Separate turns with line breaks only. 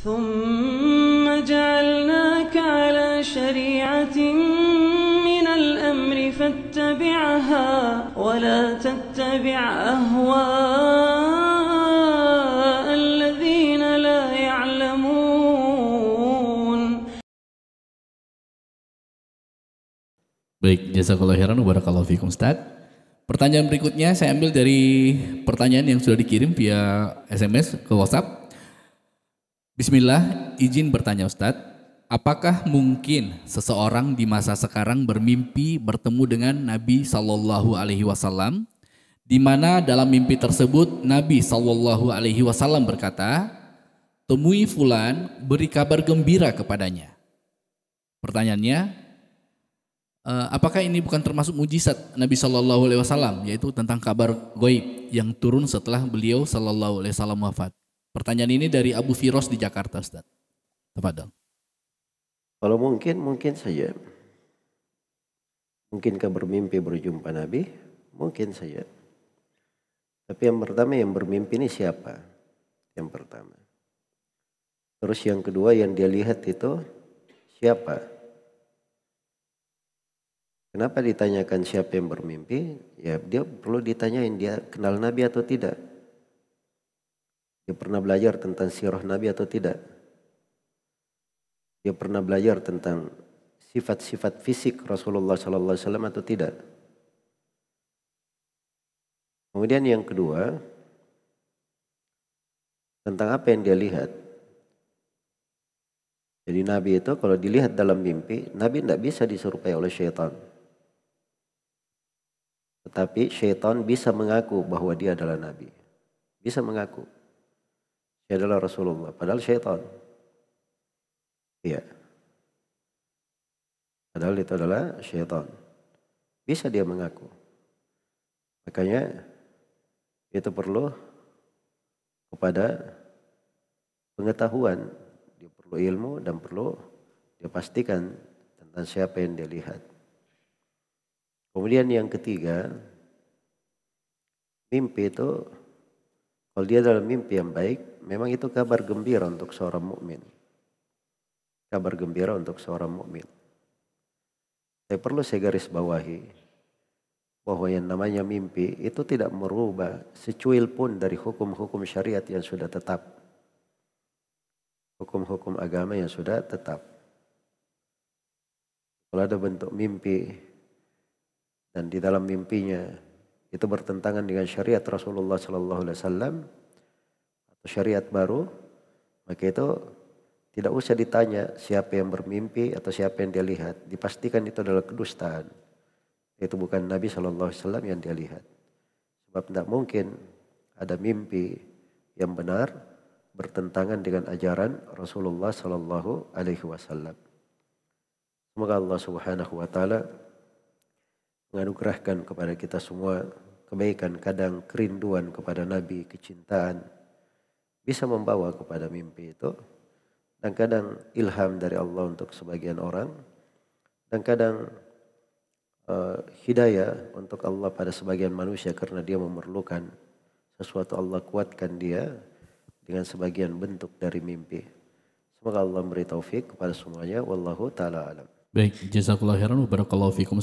ثم جعلناك على شريعة من الأمر فاتبعها ولا تتبع أهواء الذين لا يعلمون
Baik, jazakallah khairan barakallahu fikum Ustaz. Pertanyaan berikutnya saya ambil dari pertanyaan yang sudah dikirim via SMS ke WhatsApp Bismillah, izin bertanya Ustadz, apakah mungkin seseorang di masa sekarang bermimpi bertemu dengan Nabi Shallallahu Alaihi Wasallam, di mana dalam mimpi tersebut Nabi Shallallahu Alaihi Wasallam berkata, temui Fulan, beri kabar gembira kepadanya. Pertanyaannya, e, apakah ini bukan termasuk mujizat Nabi Shallallahu Alaihi Wasallam, yaitu tentang kabar goib yang turun setelah beliau Shallallahu Alaihi Wasallam wafat? Pertanyaan ini dari Abu Firos di Jakarta, Ustaz.
dong. Kalau mungkin, mungkin saja. Mungkinkah bermimpi berjumpa Nabi? Mungkin saja. Tapi yang pertama yang bermimpi ini siapa? Yang pertama. Terus yang kedua yang dia lihat itu siapa? Kenapa ditanyakan siapa yang bermimpi? Ya dia perlu ditanyain dia kenal Nabi atau tidak. Dia pernah belajar tentang sirah Nabi atau tidak? Dia pernah belajar tentang sifat-sifat fisik Rasulullah sallallahu alaihi wasallam atau tidak? Kemudian yang kedua, tentang apa yang dia lihat. Jadi Nabi itu kalau dilihat dalam mimpi, Nabi tidak bisa diserupai oleh syaitan. Tetapi syaitan bisa mengaku bahwa dia adalah Nabi. Bisa mengaku dia adalah Rasulullah padahal syaitan iya padahal itu adalah syaitan bisa dia mengaku makanya itu perlu kepada pengetahuan dia perlu ilmu dan perlu dia pastikan tentang siapa yang dia lihat kemudian yang ketiga mimpi itu kalau dia dalam mimpi yang baik, memang itu kabar gembira untuk seorang mukmin. Kabar gembira untuk seorang mukmin. Saya perlu saya garis bawahi bahwa yang namanya mimpi itu tidak merubah secuil pun dari hukum-hukum syariat yang sudah tetap. Hukum-hukum agama yang sudah tetap. Kalau ada bentuk mimpi dan di dalam mimpinya itu bertentangan dengan syariat Rasulullah Sallallahu Alaihi Wasallam atau syariat baru, maka itu tidak usah ditanya siapa yang bermimpi atau siapa yang dia lihat. Dipastikan itu adalah kedustaan. Itu bukan Nabi Shallallahu Alaihi Wasallam yang dia lihat. Sebab tidak mungkin ada mimpi yang benar bertentangan dengan ajaran Rasulullah Shallallahu Alaihi Wasallam. Semoga Allah Subhanahu Wa Taala menganugerahkan kepada kita semua kebaikan, kadang kerinduan kepada Nabi, kecintaan bisa membawa kepada mimpi itu. Dan kadang ilham dari Allah untuk sebagian orang dan kadang uh, hidayah untuk Allah pada sebagian manusia karena dia memerlukan sesuatu Allah kuatkan dia dengan sebagian bentuk dari mimpi. Semoga Allah memberi taufik kepada semuanya. Wallahu taala alam.
Baik, jazakallahu khairan wa barakallahu fikum